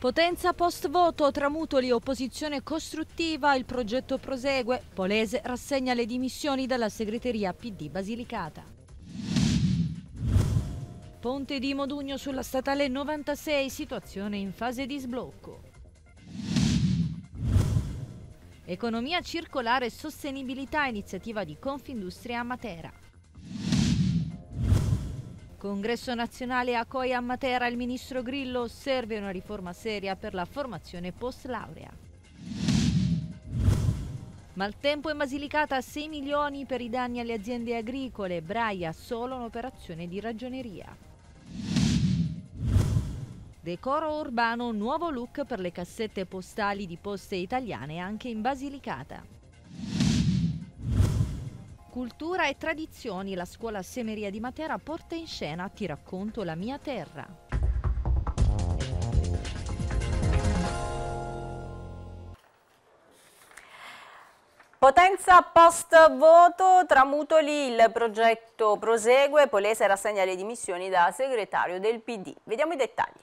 Potenza post voto, tramutoli opposizione costruttiva, il progetto prosegue, Polese rassegna le dimissioni dalla segreteria PD Basilicata. Ponte di Modugno sulla statale 96, situazione in fase di sblocco. Economia circolare e sostenibilità, iniziativa di Confindustria a Matera. Congresso nazionale a Coia Matera, il ministro Grillo serve una riforma seria per la formazione post laurea. Maltempo in Basilicata 6 milioni per i danni alle aziende agricole, Braia solo un'operazione di ragioneria. Decoro urbano, nuovo look per le cassette postali di poste italiane anche in Basilicata. Cultura e tradizioni, la scuola Semeria di Matera porta in scena Ti racconto la mia terra. Potenza post voto, Tramutoli, il progetto prosegue, Polese rassegna le dimissioni da segretario del PD. Vediamo i dettagli.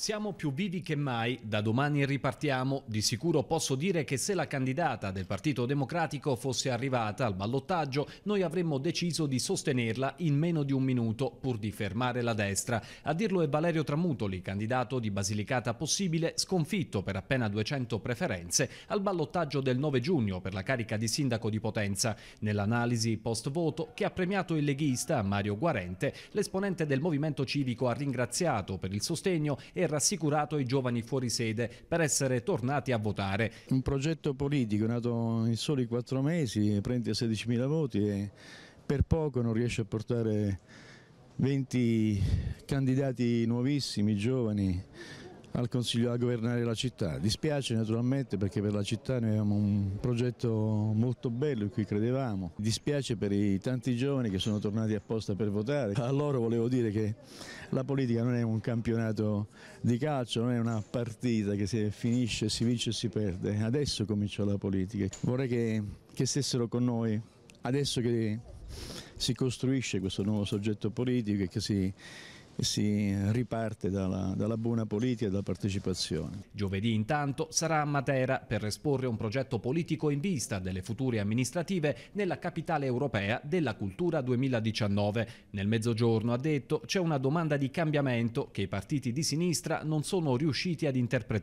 Siamo più vivi che mai, da domani ripartiamo. Di sicuro posso dire che se la candidata del Partito Democratico fosse arrivata al ballottaggio, noi avremmo deciso di sostenerla in meno di un minuto pur di fermare la destra. A dirlo è Valerio Tramutoli, candidato di Basilicata Possibile, sconfitto per appena 200 preferenze al ballottaggio del 9 giugno per la carica di sindaco di Potenza. Nell'analisi post-voto che ha premiato il leghista Mario Guarente, l'esponente del Movimento Civico ha ringraziato per il sostegno e rassicurato i giovani fuori sede per essere tornati a votare. Un progetto politico nato in soli quattro mesi, prende 16.000 voti e per poco non riesce a portare 20 candidati nuovissimi, giovani, al Consiglio a governare la città. Dispiace naturalmente perché per la città noi avevamo un progetto molto bello in cui credevamo. Dispiace per i tanti giovani che sono tornati apposta per votare. A loro volevo dire che la politica non è un campionato di calcio, non è una partita che si finisce, si vince e si perde. Adesso comincia la politica. Vorrei che, che stessero con noi, adesso che si costruisce questo nuovo soggetto politico e che si si riparte dalla, dalla buona politica e dalla partecipazione. Giovedì intanto sarà a Matera per esporre un progetto politico in vista delle future amministrative nella capitale europea della cultura 2019. Nel mezzogiorno, ha detto, c'è una domanda di cambiamento che i partiti di sinistra non sono riusciti ad interpretare.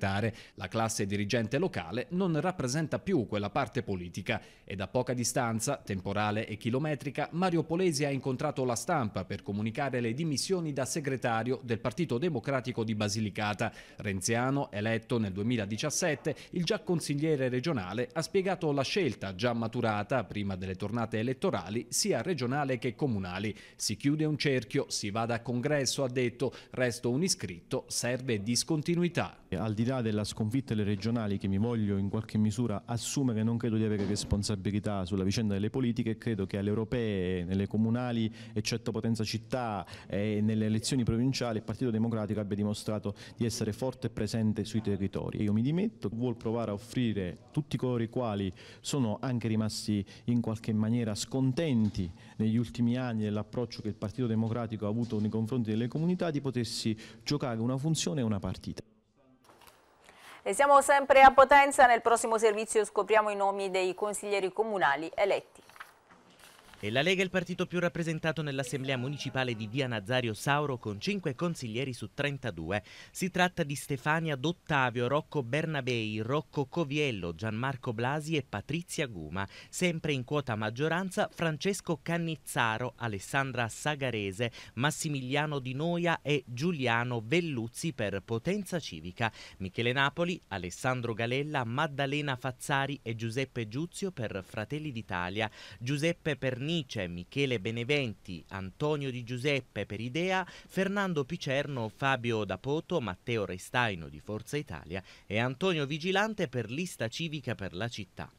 La classe dirigente locale non rappresenta più quella parte politica e da poca distanza, temporale e chilometrica, Mario Polesi ha incontrato la stampa per comunicare le dimissioni da segretario segretario del Partito Democratico di Basilicata. Renziano, eletto nel 2017, il già consigliere regionale ha spiegato la scelta già maturata prima delle tornate elettorali sia regionale che comunali. Si chiude un cerchio, si vada a congresso, ha detto, resto un iscritto, serve discontinuità. Al di là della sconfitta delle regionali che mi voglio in qualche misura assumere, non credo di avere responsabilità sulla vicenda delle politiche, credo che alle europee, nelle comunali, eccetto potenza città eh, e nelle elezioni elezioni provinciali il Partito Democratico abbia dimostrato di essere forte e presente sui territori. Io mi dimetto, vuol provare a offrire tutti coloro i quali sono anche rimasti in qualche maniera scontenti negli ultimi anni dell'approccio che il Partito Democratico ha avuto nei confronti delle comunità di potersi giocare una funzione e una partita. E siamo sempre a Potenza, nel prossimo servizio scopriamo i nomi dei consiglieri comunali eletti. E la Lega è il partito più rappresentato nell'assemblea municipale di Via Nazario Sauro con 5 consiglieri su 32. Si tratta di Stefania Dottavio, Rocco Bernabei, Rocco Coviello, Gianmarco Blasi e Patrizia Guma. Sempre in quota maggioranza Francesco Cannizzaro, Alessandra Sagarese, Massimiliano Di Noia e Giuliano Velluzzi per Potenza Civica. Michele Napoli, Alessandro Galella, Maddalena Fazzari e Giuseppe Giuzio per Fratelli d'Italia. Giuseppe Pernini Cornice, Michele Beneventi, Antonio Di Giuseppe per Idea, Fernando Picerno, Fabio Dapoto, Matteo Restaino di Forza Italia e Antonio Vigilante per Lista Civica per la Città.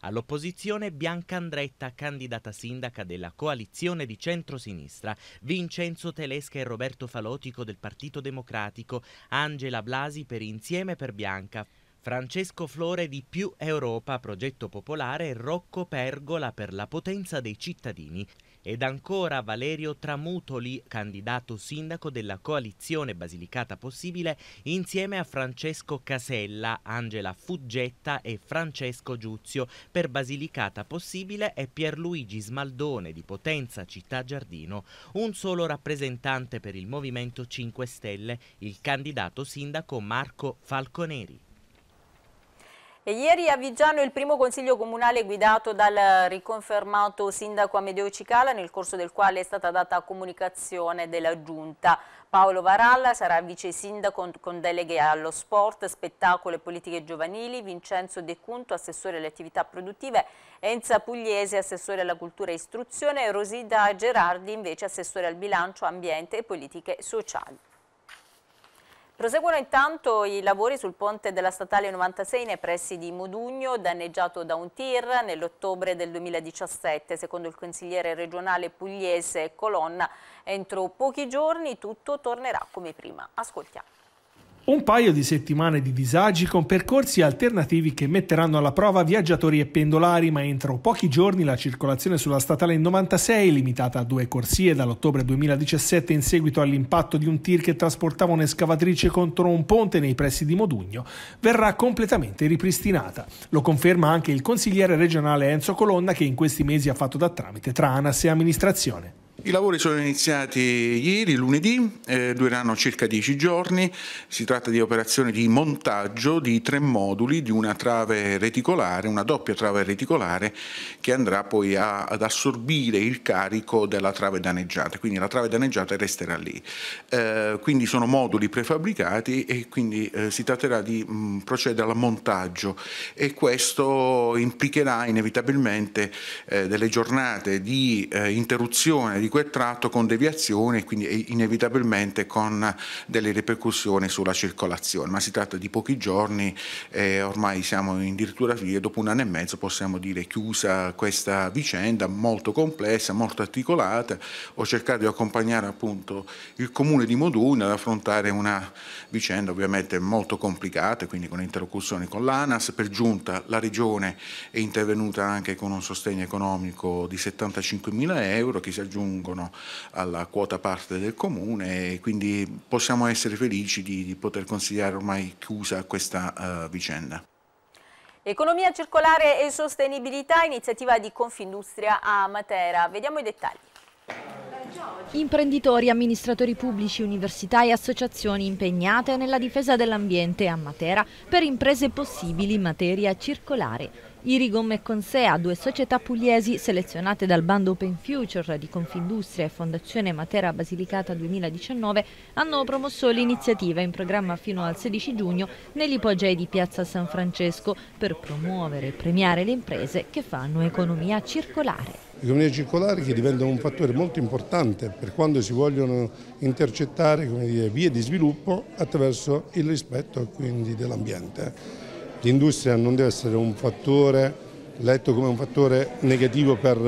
All'opposizione Bianca Andretta, candidata sindaca della coalizione di centrosinistra, Vincenzo Telesca e Roberto Falotico del Partito Democratico, Angela Blasi per Insieme per Bianca, Francesco Flore di Più Europa, progetto popolare, Rocco Pergola per la potenza dei cittadini ed ancora Valerio Tramutoli, candidato sindaco della coalizione Basilicata Possibile, insieme a Francesco Casella, Angela Fuggetta e Francesco Giuzio per Basilicata Possibile e Pierluigi Smaldone di Potenza Città Giardino, un solo rappresentante per il Movimento 5 Stelle, il candidato sindaco Marco Falconeri. E ieri a Viggiano il primo consiglio comunale guidato dal riconfermato sindaco Amedeo Cicala nel corso del quale è stata data comunicazione della giunta. Paolo Varalla sarà vice sindaco con deleghe allo sport, spettacolo e politiche giovanili, Vincenzo De Cunto assessore alle attività produttive, Enza Pugliese assessore alla cultura e istruzione, Rosida Gerardi invece assessore al bilancio, ambiente e politiche sociali. Proseguono intanto i lavori sul ponte della statale 96 nei pressi di Modugno, danneggiato da un tir nell'ottobre del 2017. Secondo il consigliere regionale pugliese Colonna, entro pochi giorni tutto tornerà come prima. Ascoltiamo. Un paio di settimane di disagi con percorsi alternativi che metteranno alla prova viaggiatori e pendolari, ma entro pochi giorni la circolazione sulla statale 96, limitata a due corsie dall'ottobre 2017 in seguito all'impatto di un tir che trasportava un'escavatrice contro un ponte nei pressi di Modugno, verrà completamente ripristinata. Lo conferma anche il consigliere regionale Enzo Colonna che in questi mesi ha fatto da tramite tra ANAS e amministrazione. I lavori sono iniziati ieri, lunedì, eh, dureranno circa dieci giorni. Si tratta di operazioni di montaggio di tre moduli di una trave reticolare, una doppia trave reticolare che andrà poi a, ad assorbire il carico della trave danneggiata, quindi la trave danneggiata resterà lì. Eh, quindi sono moduli prefabbricati e quindi eh, si tratterà di mh, mm, procedere al montaggio e questo implicherà inevitabilmente eh, delle giornate di eh, interruzione di quel tratto con deviazione e quindi inevitabilmente con delle ripercussioni sulla circolazione, ma si tratta di pochi giorni, eh, ormai siamo in dirittura fine, dopo un anno e mezzo possiamo dire chiusa questa vicenda molto complessa, molto articolata, ho cercato di accompagnare appunto il comune di Modugno ad affrontare una vicenda ovviamente molto complicata, quindi con interlocuzioni con l'ANAS, per giunta la regione è intervenuta anche con un sostegno economico di 75 mila euro che si aggiunge aggiungono alla quota parte del comune e quindi possiamo essere felici di, di poter considerare ormai chiusa questa uh, vicenda. Economia circolare e sostenibilità, iniziativa di Confindustria a Matera. Vediamo i dettagli. Imprenditori, amministratori pubblici, università e associazioni impegnate nella difesa dell'ambiente a Matera per imprese possibili in materia circolare. Irigom e Consea, due società pugliesi selezionate dal bando Open Future di Confindustria e Fondazione Matera Basilicata 2019, hanno promosso l'iniziativa in programma fino al 16 giugno nell'ipogei di Piazza San Francesco per promuovere e premiare le imprese che fanno economia circolare. L'economia circolare che diventa un fattore molto importante per quando si vogliono intercettare dire, vie di sviluppo attraverso il rispetto dell'ambiente. L'industria non deve essere un fattore letto come un fattore negativo per,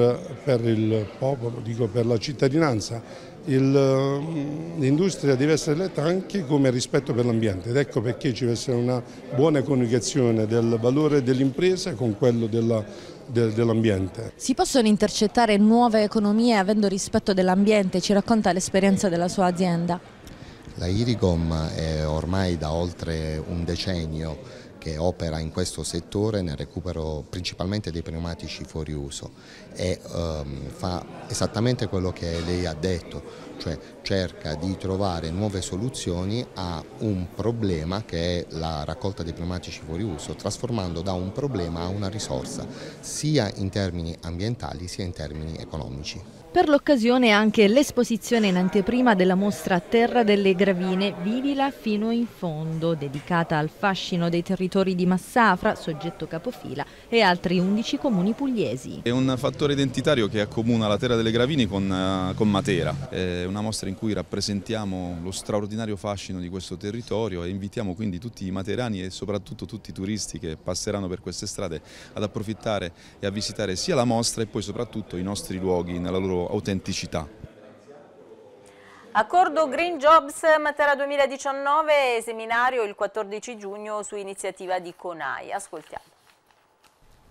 per il popolo, dico per la cittadinanza. Mm, l'industria deve essere letta anche come rispetto per l'ambiente ed ecco perché ci deve essere una buona comunicazione del valore dell'impresa con quello della, de, dell'ambiente. Si possono intercettare nuove economie avendo rispetto dell'ambiente? Ci racconta l'esperienza della sua azienda. La Irigom è ormai da oltre un decennio che opera in questo settore nel recupero principalmente dei pneumatici fuori uso e um, fa esattamente quello che lei ha detto, cioè cerca di trovare nuove soluzioni a un problema che è la raccolta dei pneumatici fuori uso, trasformando da un problema a una risorsa, sia in termini ambientali sia in termini economici. Per l'occasione anche l'esposizione in anteprima della mostra Terra delle Gravine, Vivila fino in fondo, dedicata al fascino dei territori di Massafra, soggetto capofila, e altri 11 comuni pugliesi. È un fattore identitario che accomuna la Terra delle Gravine con, eh, con Matera. È una mostra in cui rappresentiamo lo straordinario fascino di questo territorio e invitiamo quindi tutti i materani e soprattutto tutti i turisti che passeranno per queste strade ad approfittare e a visitare sia la mostra e poi soprattutto i nostri luoghi nella loro autenticità. Accordo Green Jobs Matera 2019, seminario il 14 giugno su iniziativa di Conai. Ascoltiamo.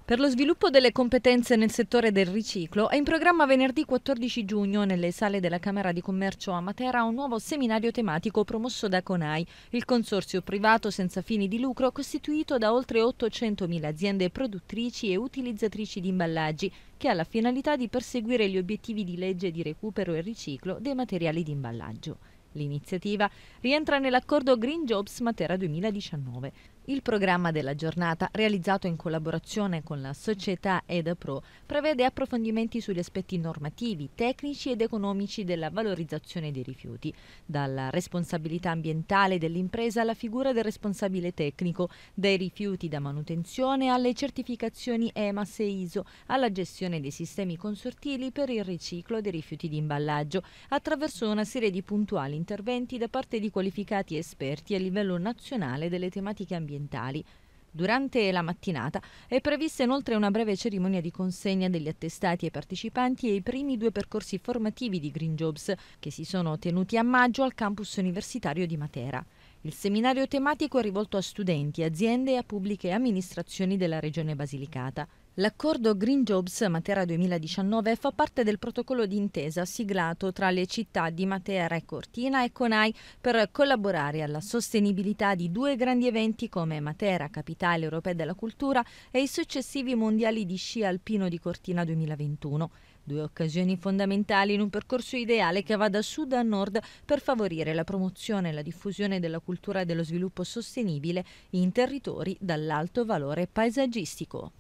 Per lo sviluppo delle competenze nel settore del riciclo è in programma venerdì 14 giugno nelle sale della Camera di Commercio a Matera un nuovo seminario tematico promosso da Conai, il consorzio privato senza fini di lucro costituito da oltre 800.000 aziende produttrici e utilizzatrici di imballaggi che ha la finalità di perseguire gli obiettivi di legge di recupero e riciclo dei materiali di imballaggio. L'iniziativa rientra nell'accordo Green Jobs Matera 2019. Il programma della giornata, realizzato in collaborazione con la società EdaPro, prevede approfondimenti sugli aspetti normativi, tecnici ed economici della valorizzazione dei rifiuti, dalla responsabilità ambientale dell'impresa alla figura del responsabile tecnico, dai rifiuti da manutenzione alle certificazioni EMAS e ISO, alla gestione dei sistemi consortili per il riciclo dei rifiuti di imballaggio, attraverso una serie di puntuali interventi da parte di qualificati esperti a livello nazionale delle tematiche ambientali ambientali. Durante la mattinata è prevista inoltre una breve cerimonia di consegna degli attestati ai partecipanti e i primi due percorsi formativi di Green Jobs che si sono tenuti a maggio al campus universitario di Matera. Il seminario tematico è rivolto a studenti, aziende e a pubbliche amministrazioni della regione Basilicata. L'accordo Green Jobs Matera 2019 fa parte del protocollo d'intesa siglato tra le città di Matera e Cortina e Conai per collaborare alla sostenibilità di due grandi eventi come Matera, capitale europea della cultura, e i successivi mondiali di sci alpino di Cortina 2021. Due occasioni fondamentali in un percorso ideale che va da sud a nord per favorire la promozione e la diffusione della cultura e dello sviluppo sostenibile in territori dall'alto valore paesaggistico.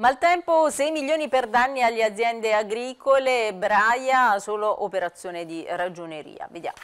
Maltempo 6 milioni per danni alle aziende agricole, Braia solo operazione di ragioneria. Vediamo.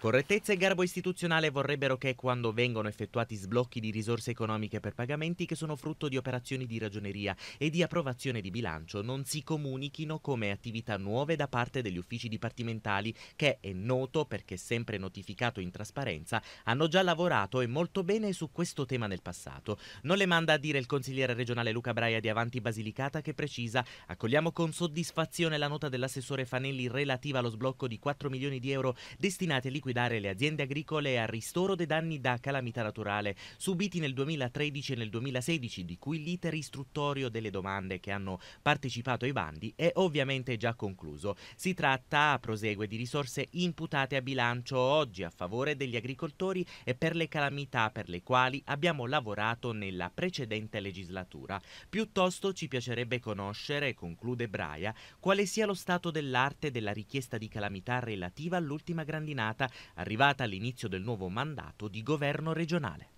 Correttezza e garbo istituzionale vorrebbero che quando vengono effettuati sblocchi di risorse economiche per pagamenti che sono frutto di operazioni di ragioneria e di approvazione di bilancio non si comunichino come attività nuove da parte degli uffici dipartimentali che è noto perché sempre notificato in trasparenza hanno già lavorato e molto bene su questo tema nel passato. Non le manda a dire il consigliere regionale Luca Braia di Avanti Basilicata che precisa accogliamo con soddisfazione la nota dell'assessore Fanelli relativa allo sblocco di 4 milioni di euro destinati all'equilibrio liquidare le aziende agricole al ristoro dei danni da calamità naturale subiti nel 2013 e nel 2016, di cui l'iter istruttorio delle domande che hanno partecipato ai bandi è ovviamente già concluso. Si tratta, prosegue, di risorse imputate a bilancio oggi a favore degli agricoltori e per le calamità per le quali abbiamo lavorato nella precedente legislatura. Piuttosto ci piacerebbe conoscere, conclude Braia, quale sia lo stato dell'arte della richiesta di calamità relativa all'ultima grandinata arrivata all'inizio del nuovo mandato di governo regionale.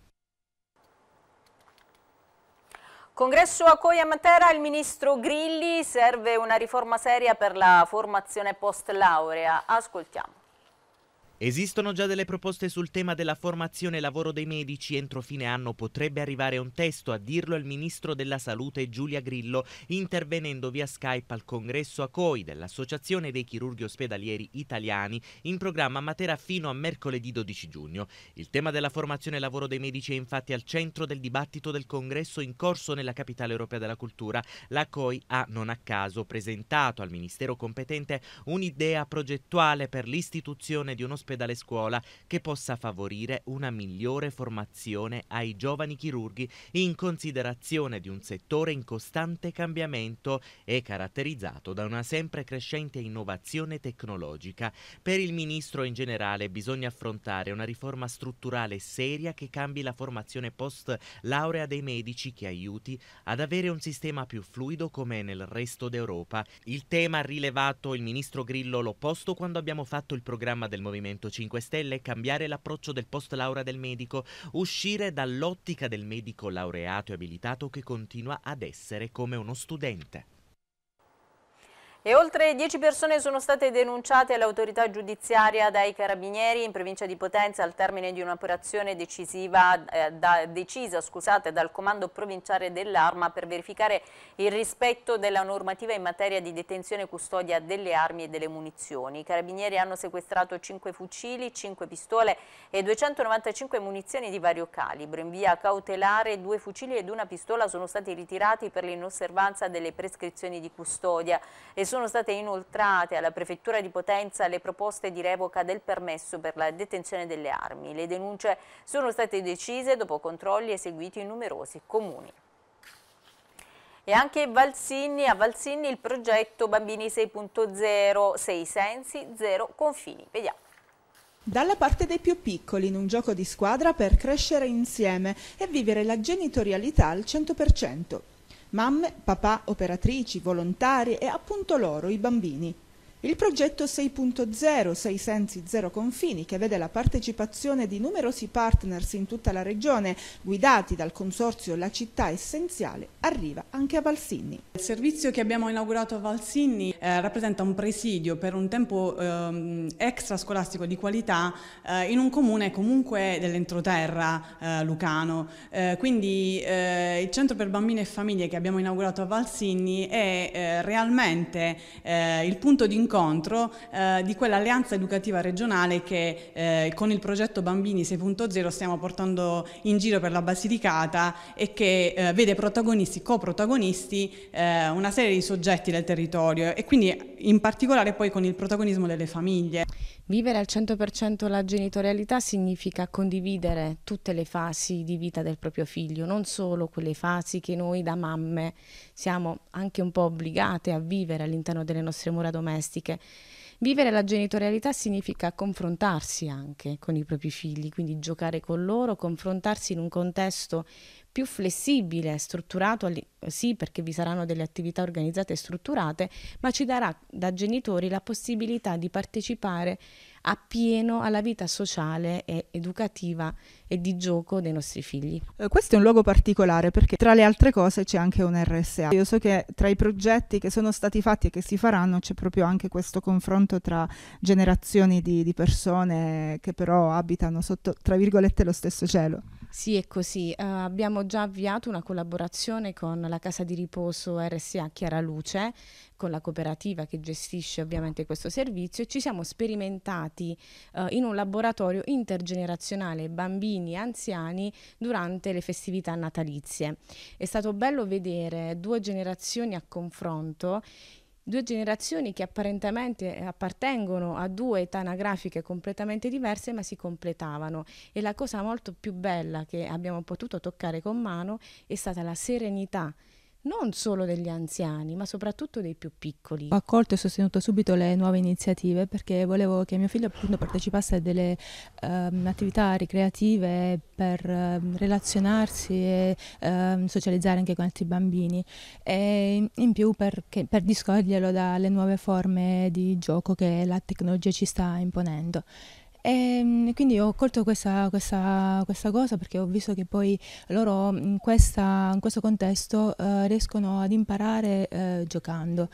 Congresso a Coia Matera, il ministro Grilli serve una riforma seria per la formazione post laurea. Ascoltiamo. Esistono già delle proposte sul tema della formazione e lavoro dei medici. Entro fine anno potrebbe arrivare un testo, a dirlo il ministro della Salute Giulia Grillo, intervenendo via Skype al congresso ACOI dell'Associazione dei Chirurghi Ospedalieri Italiani, in programma a Matera fino a mercoledì 12 giugno. Il tema della formazione e lavoro dei medici è infatti al centro del dibattito del congresso in corso nella capitale europea della cultura. La COI ha non a caso presentato al ministero competente un'idea progettuale per l'istituzione di un ospedale ospedale-scuola che possa favorire una migliore formazione ai giovani chirurghi in considerazione di un settore in costante cambiamento e caratterizzato da una sempre crescente innovazione tecnologica. Per il Ministro in generale bisogna affrontare una riforma strutturale seria che cambi la formazione post laurea dei medici che aiuti ad avere un sistema più fluido come nel resto d'Europa. Il tema ha rilevato il Ministro Grillo l'opposto quando abbiamo fatto il programma del Movimento Movimento 5 Stelle è cambiare l'approccio del post laurea del medico, uscire dall'ottica del medico laureato e abilitato che continua ad essere come uno studente. E oltre 10 persone sono state denunciate all'autorità giudiziaria dai carabinieri in provincia di Potenza al termine di un'operazione eh, da, decisa scusate, dal comando provinciale dell'arma per verificare il rispetto della normativa in materia di detenzione e custodia delle armi e delle munizioni. I carabinieri hanno sequestrato 5 fucili, 5 pistole e 295 munizioni di vario calibro. In via cautelare due fucili ed una pistola sono stati ritirati per l'inosservanza delle prescrizioni di custodia. E sono state inoltrate alla Prefettura di Potenza le proposte di revoca del permesso per la detenzione delle armi. Le denunce sono state decise dopo controlli eseguiti in numerosi comuni. E anche Valsinni, a Valsinni il progetto Bambini 6.0, 6 sensi, 0 confini. Vediamo. Dalla parte dei più piccoli in un gioco di squadra per crescere insieme e vivere la genitorialità al 100% mamme, papà, operatrici, volontari e appunto loro, i bambini. Il progetto 6.0, 6 sensi, 0 confini, che vede la partecipazione di numerosi partners in tutta la regione, guidati dal consorzio La città essenziale, arriva anche a Valsinni. Il servizio che abbiamo inaugurato a Valsinni eh, rappresenta un presidio per un tempo eh, extrascolastico di qualità eh, in un comune comunque dell'entroterra eh, lucano. Eh, quindi eh, il centro per bambini e famiglie che abbiamo inaugurato a Valsinni è realmente il punto di incontro incontro eh, di quell'alleanza educativa regionale che eh, con il progetto Bambini 6.0 stiamo portando in giro per la Basilicata e che eh, vede protagonisti, coprotagonisti, eh, una serie di soggetti del territorio e quindi in particolare poi con il protagonismo delle famiglie. Vivere al 100% la genitorialità significa condividere tutte le fasi di vita del proprio figlio, non solo quelle fasi che noi da mamme siamo anche un po' obbligate a vivere all'interno delle nostre mura domestiche. Vivere la genitorialità significa confrontarsi anche con i propri figli, quindi giocare con loro, confrontarsi in un contesto più flessibile, strutturato, sì perché vi saranno delle attività organizzate e strutturate, ma ci darà da genitori la possibilità di partecipare appieno alla vita sociale e educativa e di gioco dei nostri figli. Eh, questo è un luogo particolare perché tra le altre cose c'è anche un RSA. Io so che tra i progetti che sono stati fatti e che si faranno c'è proprio anche questo confronto tra generazioni di, di persone che però abitano sotto, tra virgolette, lo stesso cielo. Sì, è così. Uh, abbiamo già avviato una collaborazione con la casa di riposo RSA Chiara Luce, con la cooperativa che gestisce ovviamente questo servizio e ci siamo sperimentati uh, in un laboratorio intergenerazionale bambini e anziani durante le festività natalizie. È stato bello vedere due generazioni a confronto due generazioni che apparentemente eh, appartengono a due età anagrafiche completamente diverse ma si completavano e la cosa molto più bella che abbiamo potuto toccare con mano è stata la serenità non solo degli anziani, ma soprattutto dei più piccoli. Ho accolto e sostenuto subito le nuove iniziative perché volevo che mio figlio appunto partecipasse a delle um, attività ricreative per um, relazionarsi e um, socializzare anche con altri bambini e in più perché, per discoglierlo dalle nuove forme di gioco che la tecnologia ci sta imponendo. E ehm, quindi ho colto questa, questa, questa, cosa perché ho visto che poi loro in, questa, in questo contesto eh, riescono ad imparare eh, giocando.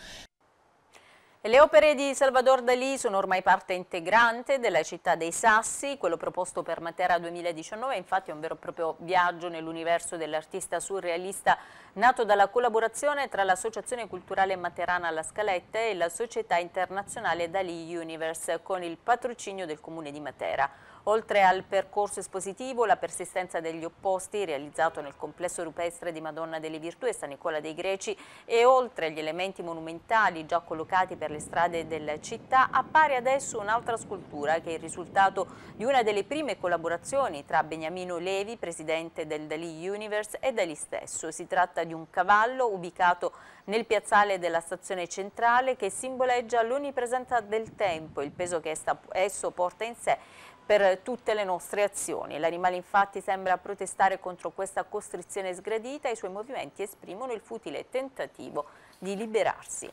Le opere di Salvador Dalí sono ormai parte integrante della città dei Sassi, quello proposto per Matera 2019 infatti è un vero e proprio viaggio nell'universo dell'artista surrealista nato dalla collaborazione tra l'Associazione Culturale Materana La Scaletta e la Società Internazionale Dalí Universe con il patrocinio del Comune di Matera. Oltre al percorso espositivo, la persistenza degli opposti realizzato nel complesso rupestre di Madonna delle Virtù e San Nicola dei Greci e oltre agli elementi monumentali già collocati per le strade della città, appare adesso un'altra scultura che è il risultato di una delle prime collaborazioni tra Beniamino Levi, presidente del Dalì Universe, e Dalì stesso. Si tratta di un cavallo ubicato nel piazzale della stazione centrale che simboleggia l'onnipresenza del tempo, il peso che esso porta in sé per tutte le nostre azioni. L'animale infatti sembra protestare contro questa costrizione sgradita e i suoi movimenti esprimono il futile tentativo di liberarsi.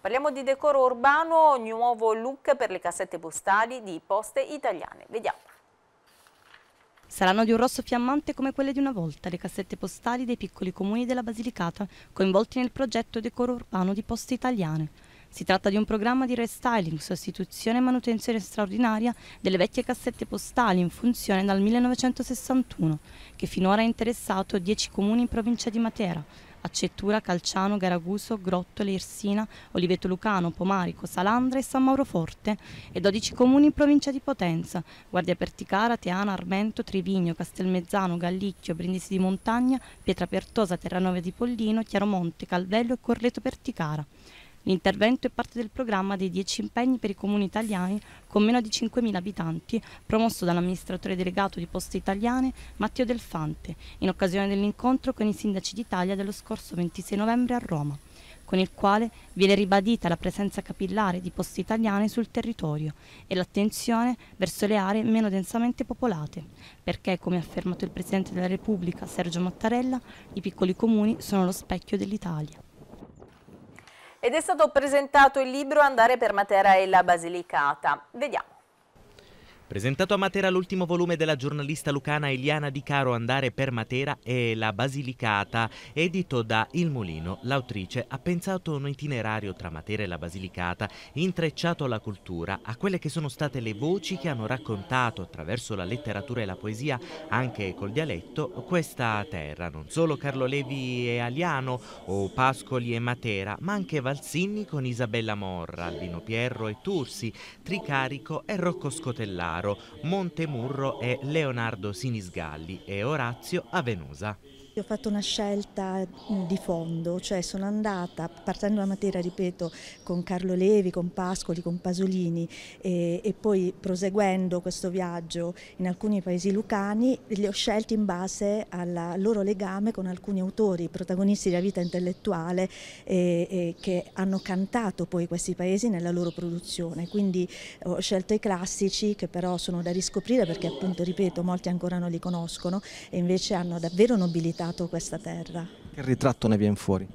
Parliamo di decoro urbano, nuovo look per le cassette postali di poste italiane. Vediamo. Saranno di un rosso fiammante come quelle di una volta le cassette postali dei piccoli comuni della Basilicata, coinvolti nel progetto Decoro Urbano di Poste Italiane. Si tratta di un programma di restyling, sostituzione e manutenzione straordinaria delle vecchie cassette postali in funzione dal 1961, che finora ha interessato 10 comuni in provincia di Matera, Accettura, Calciano, Garaguso, Grottole, Irsina, Oliveto Lucano, Pomarico, Salandra e San Mauro Forte e 12 comuni in provincia di Potenza, Guardia Perticara, Teana, Armento, Trivigno, Castelmezzano, Gallicchio, Brindisi di Montagna, Pietra Pertosa, Terranova di Pollino, Chiaromonte, Calvello e Corleto Perticara. L'intervento è parte del programma dei 10 impegni per i comuni italiani con meno di 5.000 abitanti, promosso dall'amministratore delegato di Poste Italiane Matteo Delfante, in occasione dell'incontro con i sindaci d'Italia dello scorso 26 novembre a Roma con il quale viene ribadita la presenza capillare di poste italiane sul territorio e l'attenzione verso le aree meno densamente popolate, perché, come ha affermato il Presidente della Repubblica Sergio Mattarella, i piccoli comuni sono lo specchio dell'Italia ed è stato presentato il libro Andare per Matera e la Basilicata. Vediamo. Presentato a Matera l'ultimo volume della giornalista lucana Eliana Di Caro Andare per Matera e la Basilicata, edito da Il Mulino, l'autrice ha pensato un itinerario tra Matera e la Basilicata, intrecciato alla cultura, a quelle che sono state le voci che hanno raccontato attraverso la letteratura e la poesia, anche col dialetto, questa terra, non solo Carlo Levi e Aliano o Pascoli e Matera, ma anche Valsinni con Isabella Morra, Albino Pierro e Tursi, Tricarico e Rocco Scotellaro Montemurro e Leonardo Sinisgalli e Orazio Avenusa. Ho fatto una scelta mm, di fondo, cioè sono andata, partendo da Matera, ripeto, con Carlo Levi, con Pascoli, con Pasolini e, e, poi proseguendo questo viaggio in alcuni paesi lucani, li ho scelti in base al loro legame con alcuni autori, protagonisti della vita intellettuale e, e che hanno cantato poi questi paesi nella loro produzione. Quindi ho scelto i classici che però sono da riscoprire perché appunto, ripeto, molti ancora non li conoscono e invece hanno davvero nobilità abitato questa terra. Che ritratto ne viene fuori?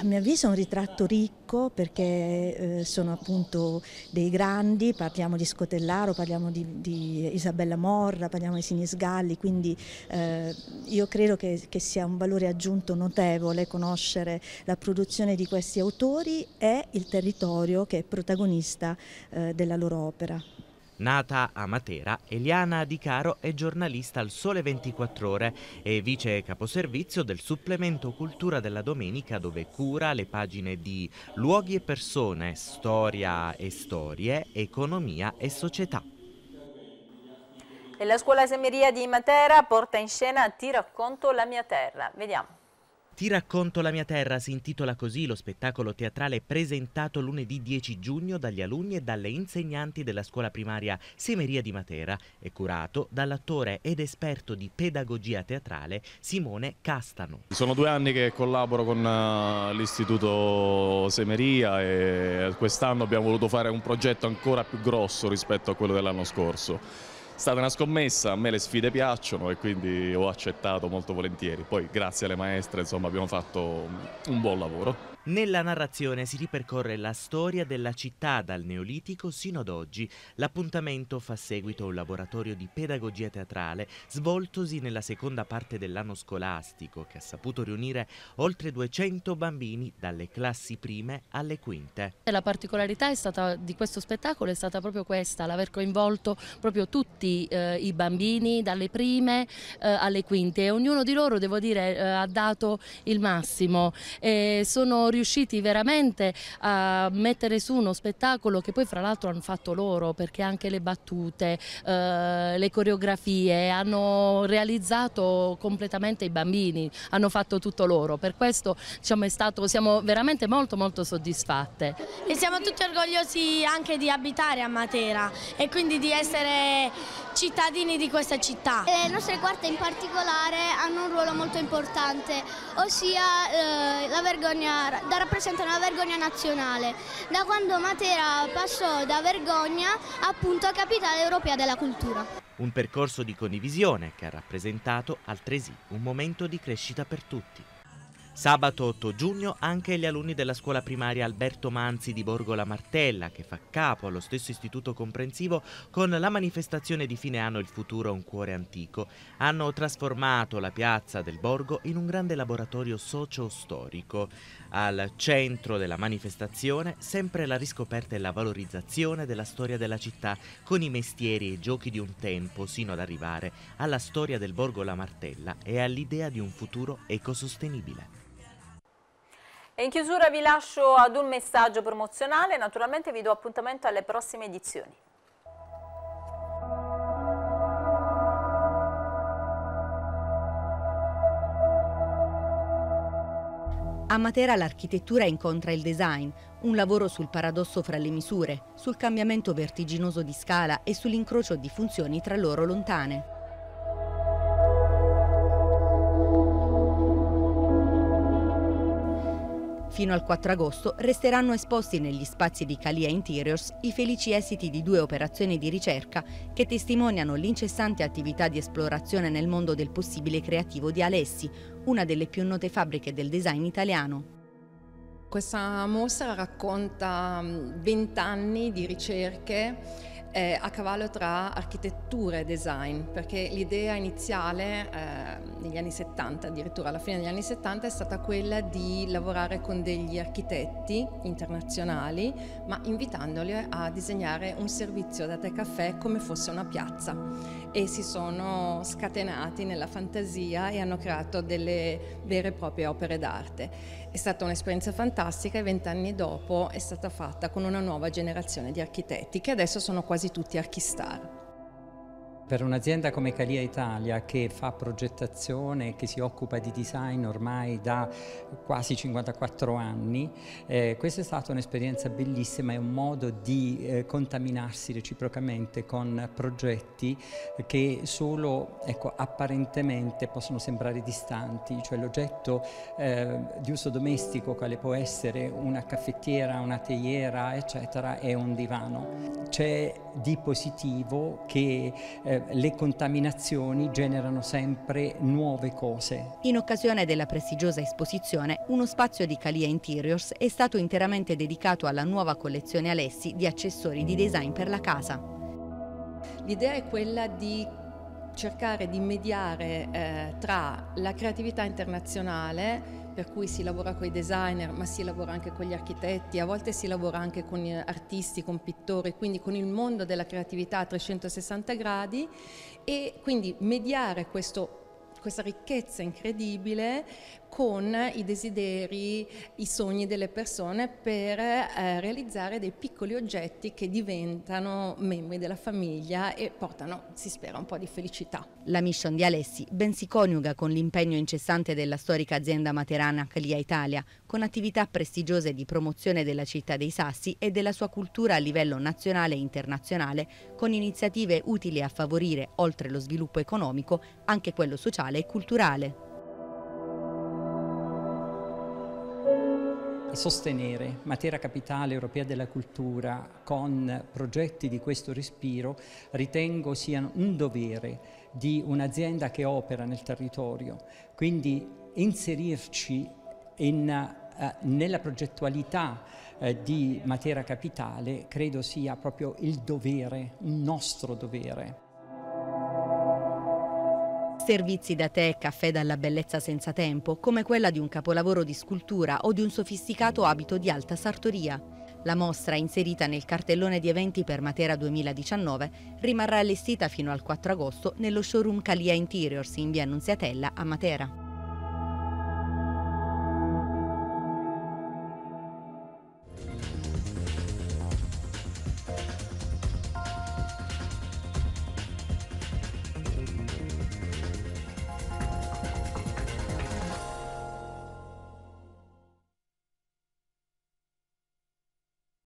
A mio avviso è un ritratto ricco perché eh, sono appunto dei grandi, parliamo di Scotellaro, parliamo di, di Isabella Morra, parliamo di Sinisgalli, quindi eh, io credo che, che, sia un valore aggiunto notevole conoscere la produzione di questi autori e il territorio che è protagonista eh, della loro opera. Nata a Matera, Eliana Di Caro è giornalista al Sole 24 Ore e vice caposervizio del supplemento Cultura della Domenica dove cura le pagine di Luoghi e persone, Storia e storie, Economia e società. E la scuola Semeria di Matera porta in scena Ti racconto la mia terra. Vediamo. Ti racconto la mia terra si intitola così lo spettacolo teatrale presentato lunedì 10 giugno dagli alunni e dalle insegnanti della scuola primaria Semeria di Matera e curato dall'attore ed esperto di pedagogia teatrale Simone Castano. Sono due anni che collaboro con eh, l'istituto Semeria e quest'anno abbiamo voluto fare un progetto ancora più grosso rispetto a quello dell'anno scorso stata una scommessa, a me le sfide piacciono e quindi ho accettato molto volentieri. Poi grazie alle maestre insomma, abbiamo fatto un buon lavoro. Nella narrazione si ripercorre la storia della città dal Neolitico sino ad oggi. L'appuntamento fa seguito a un laboratorio di pedagogia teatrale svoltosi nella seconda parte dell'anno scolastico che ha saputo riunire oltre 200 bambini dalle classi prime alle quinte. La particolarità stata, di questo spettacolo è stata proprio questa, l'aver coinvolto proprio tutti eh, i bambini dalle prime eh, alle quinte e ognuno di loro, devo dire, eh, ha dato il massimo. sono riusciti veramente a mettere su uno spettacolo che poi fra l'altro hanno fatto loro perché anche le battute, eh, le coreografie hanno realizzato completamente i bambini, hanno fatto tutto loro, per questo diciamo, stato, siamo veramente molto molto soddisfatte. E siamo tutti orgogliosi anche di abitare a Matera e quindi di essere cittadini di questa città. Eh, le nostre quarte in particolare hanno un ruolo molto importante, ossia eh, vergogna, rappresentano la vergogna nazionale, da quando Matera passò da vergogna appunto a capitale europea della cultura. Un percorso di condivisione che ha rappresentato altresì un momento di crescita per tutti. Sabato 8 giugno anche gli alunni della scuola primaria Alberto Manzi di Borgo La Martella, che fa capo allo stesso istituto comprensivo, con la manifestazione di fine anno Il futuro un cuore antico, hanno trasformato la piazza del Borgo in un grande laboratorio socio-storico. Al centro della manifestazione sempre la riscoperta e la valorizzazione della storia della città, con i mestieri e i giochi di un tempo, sino ad arrivare alla storia del Borgo La Martella e all'idea di un futuro ecosostenibile. E in chiusura vi lascio ad un messaggio promozionale, naturalmente vi do appuntamento alle prossime edizioni. A Matera l'architettura incontra il design, un lavoro sul paradosso fra le misure, sul cambiamento vertiginoso di scala e sull'incrocio di funzioni tra loro lontane. Fino al 4 agosto resteranno esposti negli spazi di Calia Interiors i felici esiti di due operazioni di ricerca che testimoniano l'incessante attività di esplorazione nel mondo del possibile creativo di Alessi, una delle più note fabbriche del design italiano. Questa mostra racconta 20 anni di ricerche eh, a cavallo tra architettura e design, perché l'idea iniziale eh, negli anni 70, addirittura alla fine degli anni 70, è stata quella di lavorare con degli architetti internazionali, ma invitandoli a disegnare un servizio da tè caffè come fosse una piazza e si sono scatenati nella fantasia e hanno creato delle vere e proprie opere d'arte. È stata un'esperienza fantastica e vent'anni dopo è stata fatta con una nuova generazione di architetti che adesso sono quasi tutti archistar. Per un'azienda come Calia Italia che fa progettazione, che si occupa di design ormai da quasi 54 anni, eh, questa è stata un'esperienza bellissima, è un modo di eh, contaminarsi reciprocamente con progetti che solo ecco, apparentemente possono sembrare distanti, cioè l'oggetto eh, di uso domestico, quale può essere una caffettiera, una teiera, eccetera, è un divano. C'è di positivo che eh, le contaminazioni generano sempre nuove cose. In occasione della prestigiosa esposizione, uno spazio di Calia Interiors è stato interamente dedicato alla nuova collezione Alessi di accessori di design per la casa. L'idea è quella di cercare di mediare eh, tra la creatività internazionale per cui si lavora con i designer, ma si lavora anche con gli architetti, a volte si lavora anche con artisti, con pittori, quindi con il mondo della creatività a 360 gradi e quindi mediare questo questa ricchezza incredibile con i desideri, i sogni delle persone per eh, realizzare dei piccoli oggetti che diventano membri della famiglia e portano, si spera, un po' di felicità. La mission di Alessi ben si coniuga con l'impegno incessante della storica azienda materana Calia Italia, con attività prestigiose di promozione della città dei Sassi e della sua cultura a livello nazionale e internazionale, con iniziative utili a favorire, oltre lo sviluppo economico, anche quello sociale e culturale. sostenere Matera Capitale Europea della Cultura con progetti di questo respiro ritengo sia un dovere di un'azienda che opera nel territorio, quindi inserirci in, uh, nella progettualità uh, di Matera Capitale credo sia proprio il dovere, un nostro dovere. Servizi da tè e caffè dalla bellezza senza tempo, come quella di un capolavoro di scultura o di un sofisticato abito di alta sartoria. La mostra, inserita nel cartellone di eventi per Matera 2019, rimarrà allestita fino al 4 agosto nello showroom Calia Interiors in via Annunziatella a Matera.